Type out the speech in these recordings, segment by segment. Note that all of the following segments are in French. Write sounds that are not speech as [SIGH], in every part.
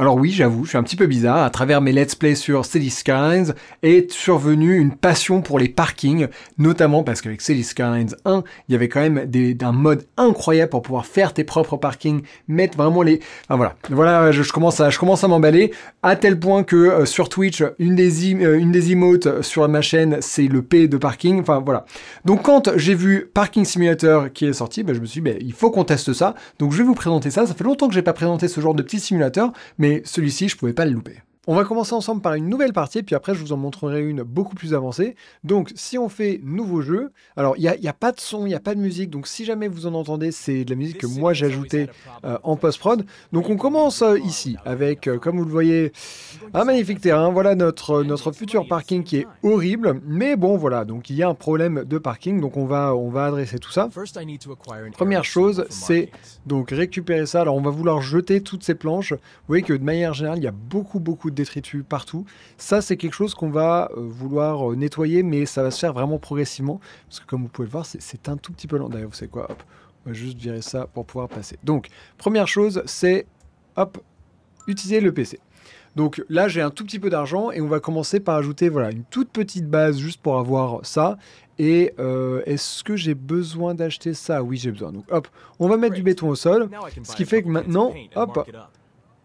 Alors oui, j'avoue, je suis un petit peu bizarre. À travers mes let's play sur City Skylines est survenue une passion pour les parkings, notamment parce qu'avec City Skylines 1, il y avait quand même des, un mode incroyable pour pouvoir faire tes propres parkings, mettre vraiment les... Enfin voilà, voilà, je, commence à, je commence à m'emballer, à tel point que euh, sur Twitch, une des, euh, une des emotes sur ma chaîne, c'est le P de parking, enfin voilà. Donc quand j'ai vu Parking Simulator qui est sorti, ben, je me suis dit, ben, il faut qu'on teste ça. Donc je vais vous présenter ça, ça fait longtemps que j'ai pas présenté ce genre de petit simulateur, mais mais celui-ci, je pouvais pas le louper. On va commencer ensemble par une nouvelle partie, puis après je vous en montrerai une beaucoup plus avancée. Donc si on fait nouveau jeu, alors il n'y a, a, pas de son, il n'y a pas de musique, donc si jamais vous en entendez, c'est de la musique que moi j'ai ajoutée euh, en post-prod. Donc on commence euh, ici avec, euh, comme vous le voyez, un magnifique terrain. Voilà notre, notre futur parking qui est horrible, mais bon voilà, donc il y a un problème de parking, donc on va, on va adresser tout ça. Première chose, c'est donc récupérer ça. Alors on va vouloir jeter toutes ces planches. Vous voyez que de manière générale, il y a beaucoup beaucoup de détritus partout. Ça, c'est quelque chose qu'on va euh, vouloir euh, nettoyer, mais ça va se faire vraiment progressivement. Parce que comme vous pouvez le voir, c'est un tout petit peu lent. D'ailleurs, vous savez quoi Hop, on va juste virer ça pour pouvoir passer. Donc, première chose, c'est, hop, utiliser le PC. Donc là, j'ai un tout petit peu d'argent et on va commencer par ajouter voilà, une toute petite base juste pour avoir ça. Et euh, est-ce que j'ai besoin d'acheter ça Oui, j'ai besoin. Donc hop, on va mettre du béton au sol, ce qui fait que maintenant, hop,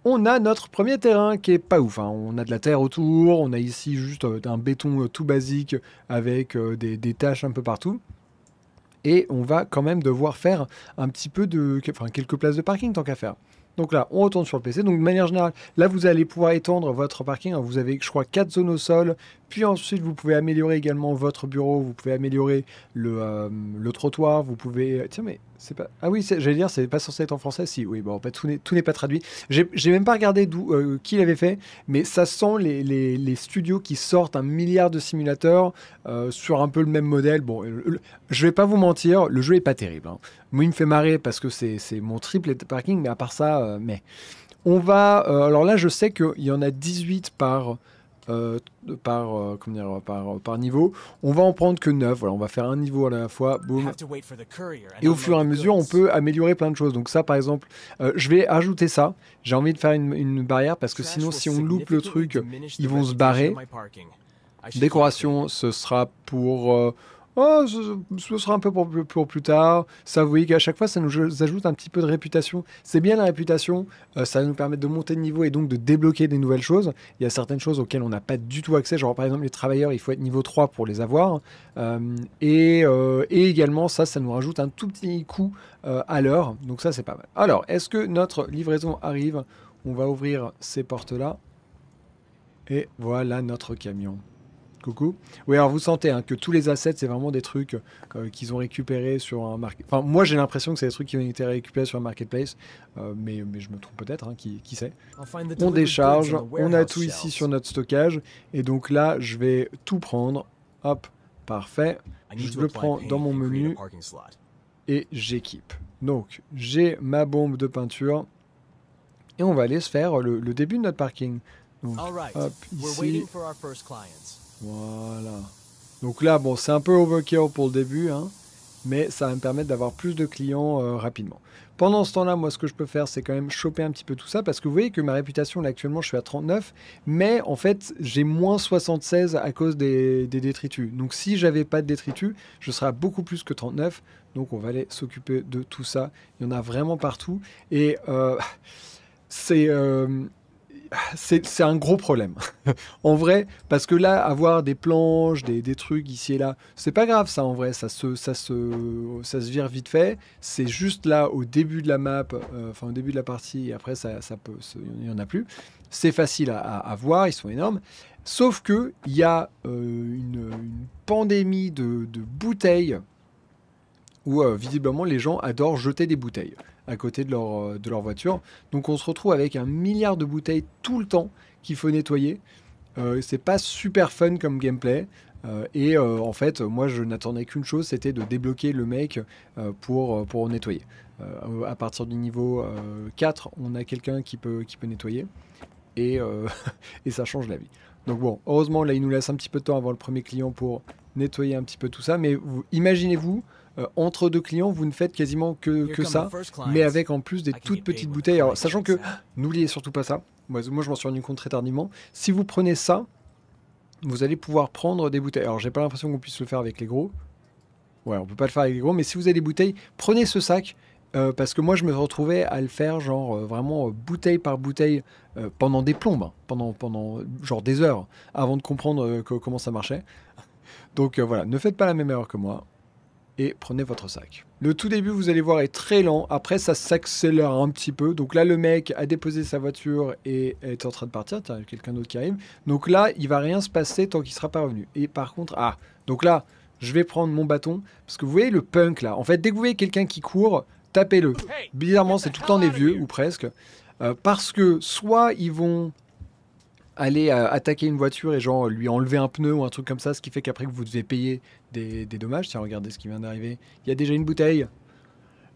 on a notre premier terrain qui est pas ouf. Hein. On a de la terre autour, on a ici juste euh, un béton euh, tout basique avec euh, des, tâches taches un peu partout et on va quand même devoir faire un petit peu de, enfin quelques places de parking tant qu'à faire. Donc là, on retourne sur le PC. Donc de manière générale, là vous allez pouvoir étendre votre parking. Vous avez, je crois, quatre zones au sol. Puis ensuite, vous pouvez améliorer également votre bureau. Vous pouvez améliorer le, le trottoir. Vous pouvez, tiens mais pas... Ah oui, j'allais dire, c'est pas censé être en français. Si, oui, bon, tout n'est pas traduit. J'ai même pas regardé euh, qui l'avait fait, mais ça sent les, studios qui sortent un milliard de simulateurs euh, sur un peu le même modèle. Bon, je vais pas vous mentir, le jeu est pas terrible. Hein. Moi, il me fait marrer parce que c'est mon triple parking, mais à part ça, euh, mais. On va. alors là, je sais qu'il y en a 18 par. Euh, par, euh, euh, par, niveau. On va en prendre que 9, voilà, on va faire un niveau à la fois, Et au fur et à mesure, on peut améliorer plein de choses. Donc ça, par exemple, je vais ajouter ça. J'ai envie de faire une, une barrière parce que sinon, si on loupe le truc, ils vont se barrer. Décoration, ce sera pour... Oh, ce, sera un peu pour, plus tard. Ça, Vous voyez qu'à chaque fois, ça nous ajoute un petit peu de réputation. C'est bien la réputation, euh, ça va nous permettre de monter de niveau et donc de débloquer des nouvelles choses. Il y a certaines choses auxquelles on n'a pas du tout accès, genre par exemple les travailleurs, il faut être niveau 3 pour les avoir. Euh, et, euh, et, également, ça, ça nous rajoute un tout petit coup à l'heure. Donc ça, c'est pas mal. Alors, est-ce que notre livraison arrive On va ouvrir ces portes-là. Et voilà notre camion. Coucou. Oui, alors vous sentez hein, que tous les assets, c'est vraiment des trucs euh, qu'ils ont récupérés sur un marketplace. Enfin, moi, j'ai l'impression que c'est des trucs qui ont été récupérés sur un marketplace, euh, mais, mais, je me trompe peut-être, hein, qui, qui, sait. On décharge, on a tout ici sur notre stockage, et donc là, je vais tout prendre. Hop, parfait. Je le prends dans mon menu et j'équipe. Donc, j'ai ma bombe de peinture et on va aller se faire le, le début de notre parking. Donc, hop, ici. Voilà. Donc là, bon, c'est un peu overkill pour le début, hein, mais ça va me permettre d'avoir plus de clients euh, rapidement. Pendant ce temps-là, moi, ce que je peux faire, c'est quand même choper un petit peu tout ça, parce que vous voyez que ma réputation, là, actuellement, je suis à 39, mais en fait, j'ai moins 76 à cause des, détritus. Donc, si j'avais pas de détritus, je serais à beaucoup plus que 39. Donc, on va aller s'occuper de tout ça. Il y en a vraiment partout. Et euh, [LAUGHS] c'est... Euh, c'est un gros problème. [LAUGHS] en vrai, parce que là, avoir des planches, des, trucs ici et là, c'est pas grave ça en vrai, ça se, ça se, vire vite fait. C'est juste là au début de la map, euh, enfin au début de la partie, et après ça, ça peut, il n'y en a plus. C'est facile à, voir, ils sont énormes. Sauf qu'il y a euh, une, pandémie de, bouteilles où euh, visiblement les gens adorent jeter des bouteilles à côté de leur, euh, de leur voiture. Donc on se retrouve avec un milliard de bouteilles tout le temps qu'il faut nettoyer. Euh, c'est pas super fun comme gameplay. Euh, et en fait, moi, je n'attendais qu'une chose, c'était de débloquer le mec pour, pour nettoyer. à partir du niveau 4, on a quelqu'un qui peut, qui peut nettoyer. Et, [LAUGHS] et ça change la vie. Donc bon, heureusement, là, il nous laisse un petit peu de temps avant le premier client pour nettoyer un petit peu tout ça. Mais imaginez-vous euh, entre deux clients, vous ne faites quasiment que, ça, mais avec en plus des toutes petites bouteilles. Alors, sachant que, n'oubliez surtout pas ça, moi, je m'en suis rendu compte très tardivement, si vous prenez ça, vous allez pouvoir prendre des bouteilles. Alors, j'ai pas l'impression qu'on puisse le faire avec les gros. Ouais, on peut pas le faire avec les gros, mais si vous avez des bouteilles, prenez ce sac. Euh, parce que moi, je me retrouvais à le faire, genre euh, vraiment bouteille par bouteille, pendant des plombes, hein, pendant, pendant genre des heures, avant de comprendre comment ça marchait. Donc voilà, ne faites pas la même erreur que moi et prenez votre sac. Le tout début, vous allez voir, est très lent. Après, ça s'accélère un petit peu. Donc là, le mec a déposé sa voiture et est en train de partir. avec quelqu'un d'autre qui arrive. Donc là, il va rien se passer tant qu'il sera pas revenu. Et par contre, ah, donc là, je vais prendre mon bâton. Parce que vous voyez le punk là. En fait, dès que vous voyez quelqu'un qui court, tapez-le. Bizarrement, c'est tout le temps des vieux, ou presque. Euh, parce que soit ils vont aller euh, attaquer une voiture et genre lui enlever un pneu ou un truc comme ça, ce qui fait qu'après vous devez payer des, dommages. Tiens, regardez ce qui vient d'arriver. Il y a déjà une bouteille.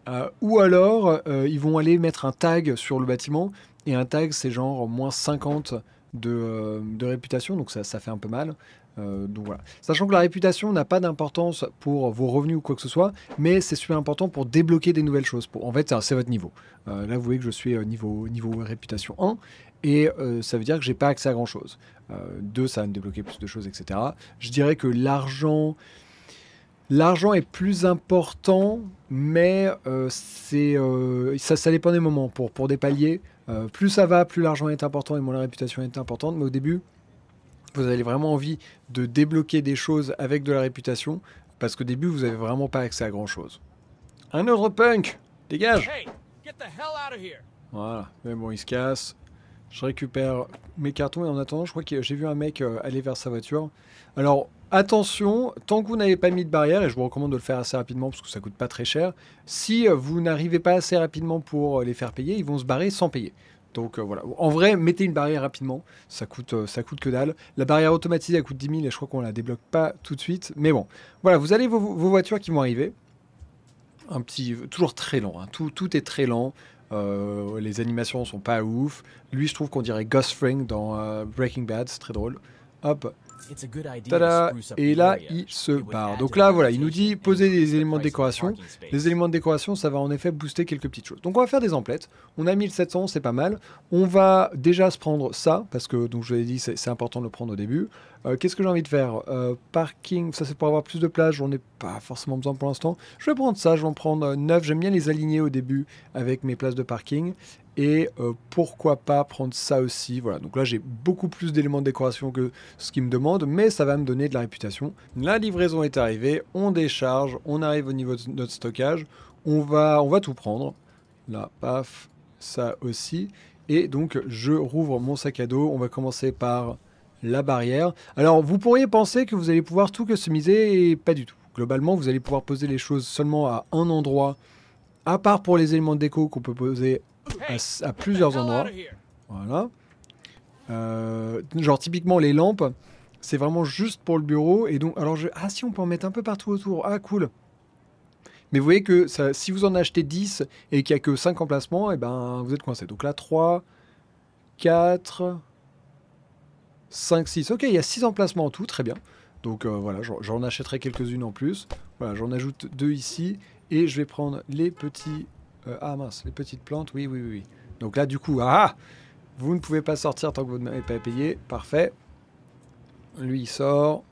Euh, ou alors, euh, ils vont aller mettre un tag sur le bâtiment. Et un tag, c'est genre moins 50 de, réputation, donc ça, ça, fait un peu mal. donc voilà. Sachant que la réputation n'a pas d'importance pour vos revenus ou quoi que ce soit, mais c'est super important pour débloquer des nouvelles choses. Pour, en fait, c'est votre niveau. là, vous voyez que je suis niveau, niveau réputation 1 et euh, ça veut dire que j'ai pas accès à grand chose. Euh, deux, ça va me débloquer plus de choses, etc. Je dirais que l'argent, l'argent est plus important, mais euh, c'est ça, ça, dépend des moments. Pour pour des paliers, plus ça va, plus l'argent est important et moins la réputation est importante. Mais au début, vous avez vraiment envie de débloquer des choses avec de la réputation, parce qu'au début, vous avez vraiment pas accès à grand chose. Un autre punk, dégage. Voilà, mais bon, il se casse. Je récupère mes cartons et en attendant, je crois que j'ai vu un mec euh, aller vers sa voiture. Alors, attention, tant que vous n'avez pas mis de barrière, et je vous recommande de le faire assez rapidement parce que ça coûte pas très cher, si euh, vous n'arrivez pas assez rapidement pour euh, les faire payer, ils vont se barrer sans payer. Donc voilà. En vrai, mettez une barrière rapidement. Ça coûte, ça coûte que dalle. La barrière automatisée, elle coûte 10 000 et je crois qu'on la débloque pas tout de suite. Mais bon. Voilà, vous allez vos, voitures qui vont arriver. Un petit. Toujours très lent. Hein. Tout, tout est très lent. Euh, les animations sont pas ouf. Lui, je trouve qu'on dirait Ghost Fring dans euh, Breaking Bad, c'est très drôle. Hop, et là, il se part. Donc là, voilà, il nous dit poser des éléments de décoration. Les éléments de décoration, ça va en effet booster quelques petites choses. Donc on va faire des emplettes. On a 1700, c'est pas mal. On va déjà se prendre ça, parce que, donc je l'ai dit, c'est important de le prendre au début. Euh, qu'est-ce que j'ai envie de faire euh, Parking, ça c'est pour avoir plus de plage On n'est pas forcément besoin pour l'instant. Je vais prendre ça, je vais en prendre 9, j'aime bien les aligner au début avec mes places de parking et euh, pourquoi pas prendre ça aussi. Voilà, donc là j'ai beaucoup plus d'éléments de décoration que ce qu'il me demande, mais ça va me donner de la réputation. La livraison est arrivée, on décharge, on arrive au niveau de notre stockage, on va, on va tout prendre. Là, paf, ça aussi. Et donc je rouvre mon sac à dos, on va commencer par la barrière. Alors vous pourriez penser que vous allez pouvoir tout customiser et pas du tout. Globalement, vous allez pouvoir poser les choses seulement à un endroit à part pour les éléments de déco qu'on peut poser à, plusieurs endroits. Voilà. Euh, genre typiquement les lampes, c'est vraiment juste pour le bureau. Et donc, alors je... Ah si, on peut en mettre un peu partout autour. Ah cool. Mais vous voyez que si vous en achetez 10 et qu'il n'y a que 5 emplacements, et eh ben vous êtes coincé. Donc là, 3, 4, 5, 6. Ok, il y a 6 emplacements en tout, très bien. Donc euh, voilà, j'en achèterai quelques-unes en plus. Voilà, j'en ajoute deux ici. Et je vais prendre les petits euh, ah mince, les petites plantes, oui, oui, oui, oui. Donc là, du coup, ah, ah vous ne pouvez pas sortir tant que vous n'avez pas payé. Parfait. Lui, il sort.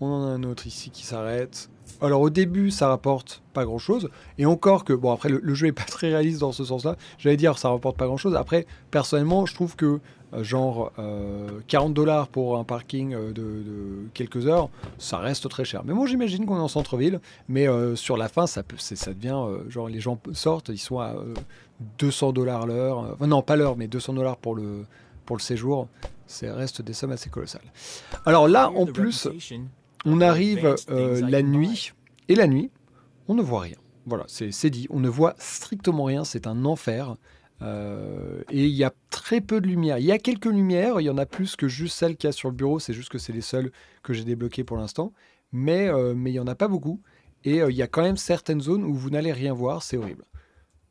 On en a un autre ici qui s'arrête alors au début, ça rapporte pas grand chose. Et encore que, bon, après, le, jeu est pas très réaliste dans ce sens-là. J'allais dire, ça rapporte pas grand chose. Après, personnellement, je trouve que, euh, genre, 40 euh, dollars pour un parking euh, de, quelques heures, ça reste très cher. Mais moi, j'imagine qu'on est en centre-ville. Mais sur la fin, ça, ça devient, genre, les gens sortent, ils sont à 200 dollars l'heure. non, pas l'heure, mais 200 dollars pour le, pour le séjour. Ça reste des sommes assez colossales. Alors là, en plus. On arrive euh, la nuit, et la nuit, on ne voit rien. Voilà, c'est dit, on ne voit strictement rien, c'est un enfer. Euh, et il y a très peu de lumière. Il y a quelques lumières, il y en a plus que juste celles qu'il y a sur le bureau, c'est juste que c'est les seules que j'ai débloquées pour l'instant, mais, euh, mais il n'y en a pas beaucoup. Et il y a quand même certaines zones où vous n'allez rien voir, c'est horrible.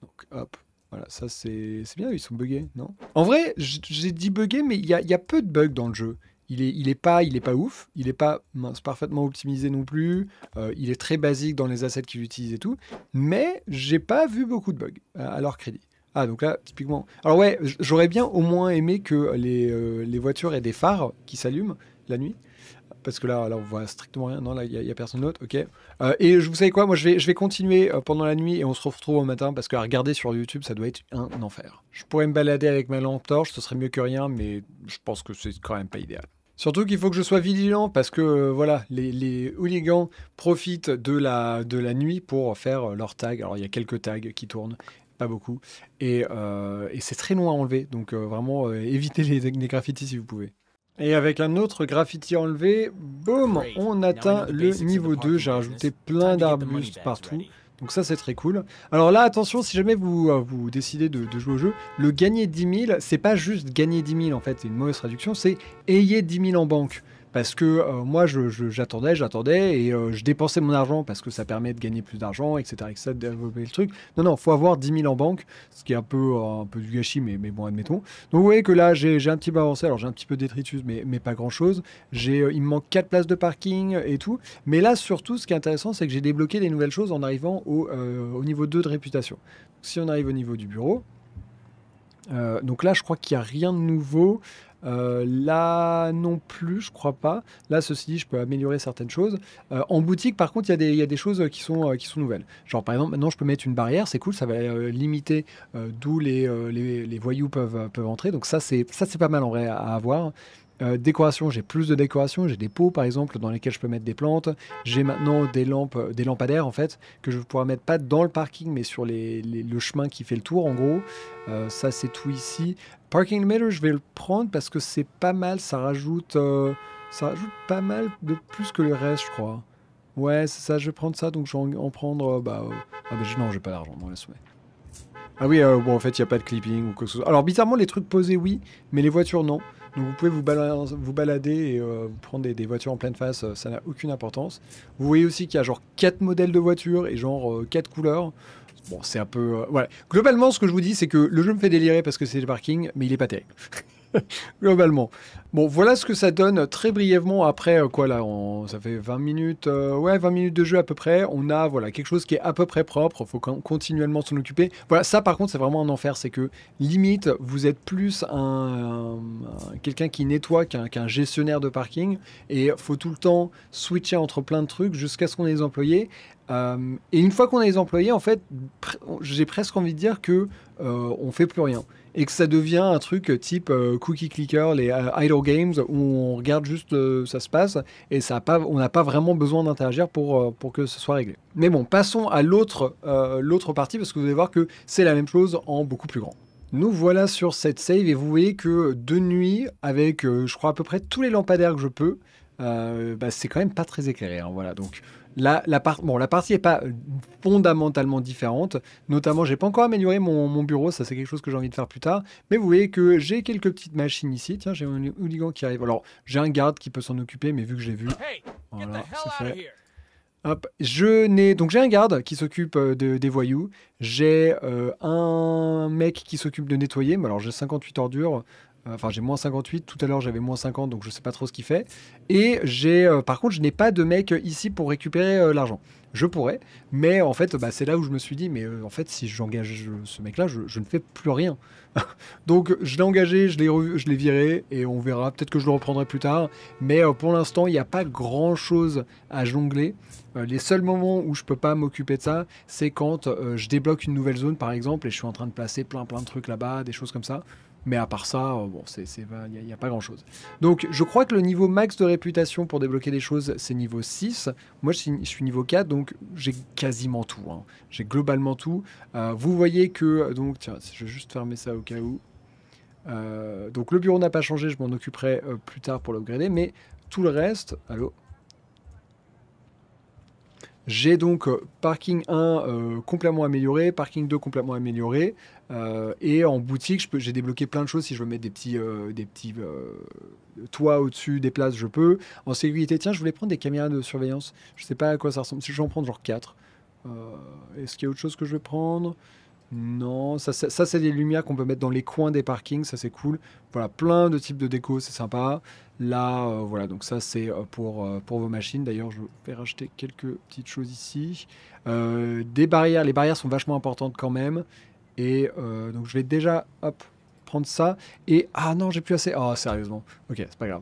Donc hop, voilà, ça c'est bien, ils sont buggés, non En vrai, j'ai dit buggés, mais il y a peu de bugs dans le jeu. Il est, il est pas, il est pas ouf. Il est pas parfaitement optimisé non plus. Euh, il est très basique dans les assets qu'il utilise et tout. Mais j'ai pas vu beaucoup de bugs à, leur crédit. Ah, donc là, typiquement. Alors, ouais, j'aurais bien au moins aimé que les, euh, voitures aient des phares qui s'allument la nuit. Parce que là, là, on voit strictement rien. Non, là, il n'y a, personne d'autre. OK. Euh, et vous savez quoi Moi, je vais, je vais continuer euh, pendant la nuit et on se retrouve au matin. Parce que regarder sur YouTube, ça doit être un enfer. Je pourrais me balader avec ma lampe torche. Ce serait mieux que rien. Mais je pense que c'est quand même pas idéal. Surtout qu'il faut que je sois vigilant parce que euh, voilà, les, hooligans profitent de la, de la nuit pour faire euh, leurs tags. Alors il y a quelques tags qui tournent, pas beaucoup. Et, euh, c'est très long à enlever, donc vraiment évitez les, les, graffitis si vous pouvez. Et avec un autre graffiti enlevé, boum, on atteint le niveau 2. J'ai rajouté plein d'arbustes partout. Donc ça, c'est très cool. Alors là, attention, si jamais vous, euh, vous décidez de, de, jouer au jeu, le gagner 10 000, c'est pas juste gagner 10 000 en fait, c'est une mauvaise traduction, c'est ayez 10 000 en banque parce que euh, moi, j'attendais, j'attendais et euh, je dépensais mon argent parce que ça permet de gagner plus d'argent, etc., etc., de développer le truc. Non, non, faut avoir 10 000 en banque, ce qui est un peu, euh, un peu du gâchis, mais, bon, admettons. Donc, vous voyez que là, j'ai, un petit peu avancé. Alors, j'ai un petit peu détritus, mais, pas grand-chose. il me manque 4 places de parking et tout. Mais là, surtout, ce qui est intéressant, c'est que j'ai débloqué des nouvelles choses en arrivant au, niveau 2 de réputation. Si on arrive au niveau du bureau, donc là, je crois qu'il n'y a rien de nouveau. Euh, là non plus, je crois pas. Là, ceci dit, je peux améliorer certaines choses. Euh, en boutique, par contre, il y, a des choses euh, qui sont, nouvelles. Genre, par exemple, maintenant, je peux mettre une barrière, c'est cool, ça va limiter d'où les, voyous peuvent, peuvent entrer. Donc ça, c'est pas mal en vrai à avoir. Euh, décoration, j'ai plus de décoration, j'ai des pots par exemple dans lesquels je peux mettre des plantes. J'ai maintenant des lampes, euh, des lampadaires en fait que je pourrais mettre pas dans le parking mais sur les, le chemin qui fait le tour en gros. Euh, ça c'est tout ici. Parking meter, je vais le prendre parce que c'est pas mal, ça rajoute, ça rajoute pas mal de plus que le reste je crois. Ouais c'est ça, je vais prendre ça donc je vais en, prendre bah ah bah non j'ai pas l'argent dans la semaine. Ah oui, bon en fait il n'y a pas de clipping ou quoi que ce soit. Alors bizarrement les trucs posés oui, mais les voitures non. Donc vous pouvez vous, vous balader et euh, prendre des, voitures en pleine face, euh, ça n'a aucune importance. Vous voyez aussi qu'il y a genre 4 modèles de voitures et genre 4 euh, couleurs. Bon, c'est un peu... voilà. Globalement, ce que je vous dis, c'est que le jeu me fait délirer parce que c'est le parking, mais il est pas terrible. [LAUGHS] [LAUGHS] globalement. Bon, voilà ce que ça donne très brièvement après euh, quoi là, on, ça fait 20 minutes, euh, ouais, 20 minutes de jeu à peu près. On a voilà quelque chose qui est à peu près propre. Faut continuellement s'en occuper. Voilà, ça par contre c'est vraiment un enfer, c'est que limite vous êtes plus un, quelqu'un qui nettoie qu'un gestionnaire de parking et faut tout le temps switcher entre plein de trucs jusqu'à ce qu'on ait les employés. Euh, et une fois qu'on a les employés, en fait, j'ai presque envie de dire que on fait plus rien et que ça devient un truc euh, type euh, cookie clicker, les euh, idle games où on regarde juste ça se passe et ça on n'a pas vraiment besoin d'interagir pour, pour que ce soit réglé. Mais bon, passons à l'autre l'autre partie parce que vous allez voir que c'est la même chose en beaucoup plus grand. Nous voilà sur cette save et vous voyez que de nuit, avec je crois à peu près tous les lampadaires que je peux, bah, c'est quand même pas très éclairé. Hein, voilà, donc la, partie n'est pas euh, fondamentalement différente. Notamment, j'ai pas encore amélioré mon, bureau, ça c'est quelque chose que j'ai envie de faire plus tard. Mais vous voyez que j'ai quelques petites machines ici. Tiens, j'ai un hooligan qui arrive. Alors, j'ai un garde qui peut s'en occuper, mais vu que j'ai vu, voilà, c'est fait... Hop, je n'ai donc j'ai un garde qui s'occupe euh, de, des voyous, j'ai euh, un mec qui s'occupe de nettoyer, mais alors j'ai 58 ordures, Enfin, j'ai moins 58. Tout à l'heure, j'avais moins 50, donc je sais pas trop ce qu'il fait. Et j'ai, euh, par contre, je n'ai pas de mec ici pour récupérer euh, l'argent. Je pourrais, mais en fait, bah, c'est là où je me suis dit, mais euh, en fait, si j'engage ce mec-là, je, ne fais plus rien. [LAUGHS] donc, je l'ai engagé, je l'ai, viré, et on verra. Peut-être que je le reprendrai plus tard. Mais pour l'instant, il n'y a pas grand-chose à jongler. les seuls moments où je peux pas m'occuper de ça, c'est quand je débloque une nouvelle zone, par exemple, et je suis en train de placer plein plein de trucs là-bas, des choses comme ça. Mais à part ça, euh, bon, c'est, il n'y a, pas grand-chose. Donc, je crois que le niveau max de réputation pour débloquer des choses, c'est niveau 6. Moi, je suis, niveau 4, donc j'ai quasiment tout. Hein. J'ai globalement tout. Euh, vous voyez que... Donc, tiens, je vais juste fermer ça au cas où. Euh, donc, le bureau n'a pas changé. Je m'en occuperai plus tard pour l'upgrader. Mais tout le reste... Allô j'ai donc parking 1 complètement amélioré, parking 2 complètement amélioré, euh, et en boutique, j'ai débloqué plein de choses. Si je veux mettre des petits, euh, des petits euh, toits au-dessus des places, je peux. En sécurité, tiens, je voulais prendre des caméras de surveillance. Je sais pas à quoi ça ressemble. Si je vais en prendre genre 4. Est-ce qu'il y a autre chose que je vais prendre non, ça, ça, c'est des lumières qu'on peut mettre dans les coins des parkings, ça c'est cool. Voilà, plein de types de déco, c'est sympa. Là, voilà, donc ça c'est pour, pour vos machines. D'ailleurs, je vais racheter quelques petites choses ici. des barrières, les barrières sont vachement importantes quand même. Et euh, donc je vais déjà hop, prendre ça. Et ah non, j'ai plus assez. Oh, sérieusement. Ok, c'est pas grave.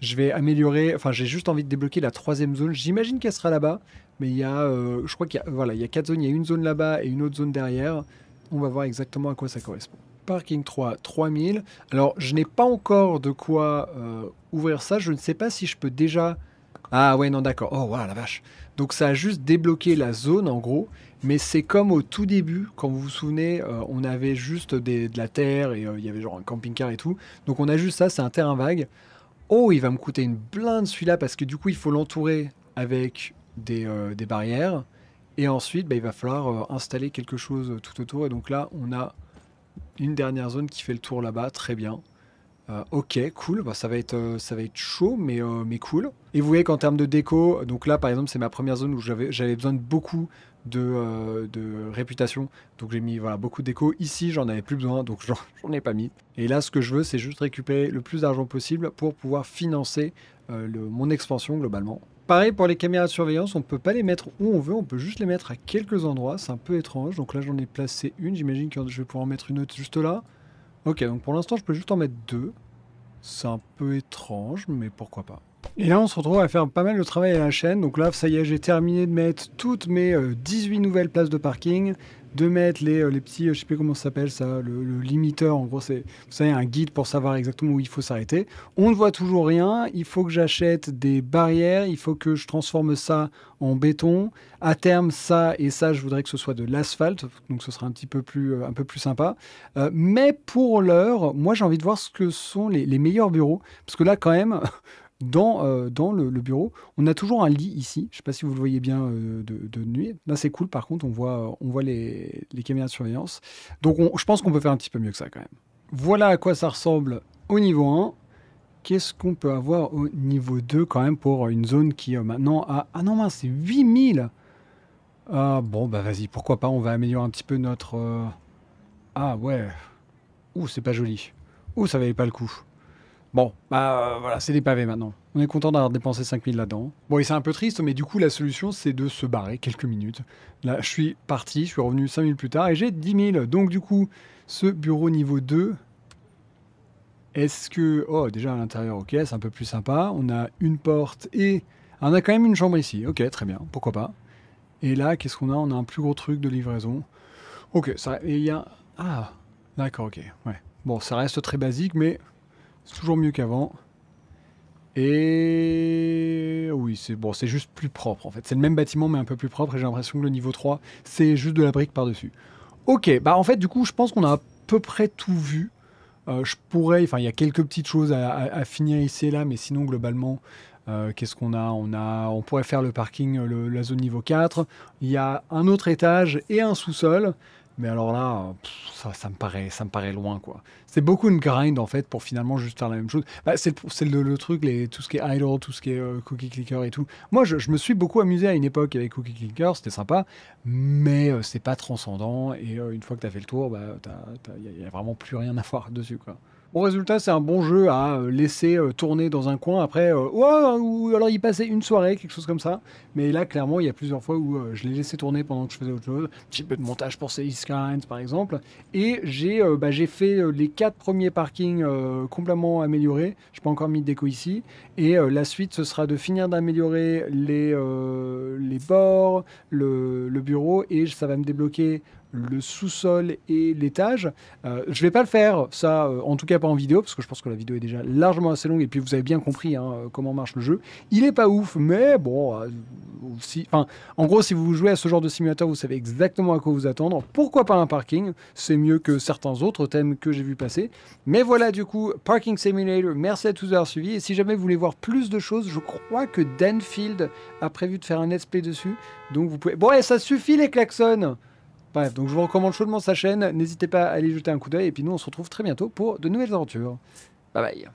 Je vais améliorer. Enfin, j'ai juste envie de débloquer la troisième zone. J'imagine qu'elle sera là-bas. Mais il y a. Euh, je crois qu'il y a. Voilà, il y a quatre zones. Il y a une zone là-bas et une autre zone derrière. On va voir exactement à quoi ça correspond. Parking 3, 3000. Alors, je n'ai pas encore de quoi euh, ouvrir ça. Je ne sais pas si je peux déjà. Ah ouais, non, d'accord. Oh, voilà, la vache. Donc, ça a juste débloqué la zone en gros. Mais c'est comme au tout début, quand vous vous souvenez, euh, on avait juste de la terre et euh, il y avait genre un camping-car et tout. Donc on a juste ça, c'est un terrain vague. Oh, il va me coûter une blinde celui-là parce que du coup, il faut l'entourer avec des, euh, barrières. Et ensuite, bah, il va falloir installer quelque chose tout autour. Et donc là, on a une dernière zone qui fait le tour là-bas. Très bien. Euh, ok, cool, bah, ça, va être, euh, ça va être chaud, mais, euh, mais cool. Et vous voyez qu'en termes de déco, donc là par exemple, c'est ma première zone où j'avais besoin de beaucoup de, de réputation. Donc j'ai mis voilà, beaucoup de déco. Ici, j'en avais plus besoin, donc [LAUGHS] j'en ai pas mis. Et là, ce que je veux, c'est juste récupérer le plus d'argent possible pour pouvoir financer le, mon expansion globalement. Pareil pour les caméras de surveillance, on ne peut pas les mettre où on veut, on peut juste les mettre à quelques endroits, c'est un peu étrange. Donc là j'en ai placé une, j'imagine que je vais pouvoir en mettre une autre juste là. Ok, donc pour l'instant, je peux juste en mettre deux. C'est un peu étrange, mais pourquoi pas. Et là, on se retrouve à faire pas mal de travail à la chaîne. Donc là, ça y est, j'ai terminé de mettre toutes mes 18 euh, nouvelles places de parking, de mettre les, euh, les petits, euh, je sais plus comment ça s'appelle ça, le, limiteur. En gros, c'est vous savez, un guide pour savoir exactement où il faut s'arrêter. On ne voit toujours rien. Il faut que j'achète des barrières. Il faut que je transforme ça en béton. À terme, ça et ça, je voudrais que ce soit de l'asphalte. Donc, ce sera un petit peu plus, un peu plus sympa. mais pour l'heure, moi, j'ai envie de voir ce que sont les, les meilleurs bureaux. Parce que là, quand même. [LAUGHS] dans, euh, dans le, bureau, on a toujours un lit ici. Je ne sais pas si vous le voyez bien euh, de, nuit. Là, c'est cool. Par contre, on voit, euh, on voit les, caméras de surveillance. Donc, je pense qu'on peut faire un petit peu mieux que ça quand même. Voilà à quoi ça ressemble au niveau 1. Qu'est-ce qu'on peut avoir au niveau 2 quand même pour une zone qui maintenant a... Ah non, mince, c'est 8000 Ah Bon, bah vas-y, pourquoi pas, on va améliorer un petit peu notre... Ah ouais. Ouh, c'est pas joli. Ouh, ça valait pas le coup. Bon, bah euh, voilà, c'est des pavés maintenant. On est content d'avoir dépensé 5000 là-dedans. Bon, et c'est un peu triste, mais du coup, la solution, c'est de se barrer quelques minutes. Là, je suis parti, je suis revenu 5000 plus tard et j'ai 10 000. Donc, du coup, ce bureau niveau 2, est-ce que. Oh, déjà à l'intérieur, ok, c'est un peu plus sympa. On a une porte et. Ah, on a quand même une chambre ici. Ok, très bien, pourquoi pas. Et là, qu'est-ce qu'on a On a un plus gros truc de livraison. Ok, ça. Et il y a. Ah, d'accord, ok, ouais. Bon, ça reste très basique, mais c'est toujours mieux qu'avant. Et oui, c'est bon, c'est juste plus propre en fait. C'est le même bâtiment mais un peu plus propre et j'ai l'impression que le niveau 3, c'est juste de la brique par-dessus. Ok, bah en fait du coup je pense qu'on a à peu près tout vu. Euh, je pourrais, enfin il y a quelques petites choses à, finir ici et là, mais sinon globalement, euh, qu'est-ce qu'on a on, a on pourrait faire le parking, euh, la zone niveau 4. Il y a un autre étage et un sous-sol. Mais alors là, ça, me paraît, ça me paraît loin, quoi. C'est beaucoup une grind, en fait, pour finalement juste faire la même chose. Bah, c'est le, le, truc, les, tout ce qui est idle, tout ce qui est euh, cookie clicker et tout. Moi, je, me suis beaucoup amusé à une époque avec cookie clicker, c'était sympa, mais euh, c'est pas transcendant. Et euh, une fois que t'as fait le tour, bah, il n'y a, a, vraiment plus rien à voir [LAUGHS] dessus, quoi. Bon résultat, c'est un bon jeu à euh, laisser euh, tourner dans un coin après, euh, ou alors il passait une soirée, quelque chose comme ça. Mais là, clairement, il y a plusieurs fois où je l'ai laissé tourner pendant que je faisais autre chose. Un petit peu de montage pour Celeste par exemple. Et j'ai bah, j'ai fait les quatre premiers parkings complètement améliorés. Je n'ai pas encore mis de déco ici. Et la suite, ce sera de finir d'améliorer les, les bords, le, le bureau, et ça va me débloquer le sous-sol et l'étage. Je euh, je vais pas le faire, ça, euh, en tout cas pas en vidéo, parce que je pense que la vidéo est déjà largement assez longue, et puis vous avez bien compris hein, euh, comment marche le jeu. Il n'est pas ouf, mais bon, en gros, si vous jouez à ce genre de simulateur, vous savez exactement à quoi vous attendre. Pourquoi pas un parking C'est mieux que certains autres thèmes que j'ai vu passer. Mais voilà, du coup, Parking Simulator, merci à tous d'avoir suivi, et si jamais vous voulez voir plus de choses, je crois que Danfield a prévu de faire un SP dessus, donc vous pouvez... Bon, ça suffit les klaxons Bref, donc je vous recommande chaudement sa chaîne. N'hésitez pas à aller jeter un coup d'œil. Et puis nous, on se retrouve très bientôt pour de nouvelles aventures. Bye bye.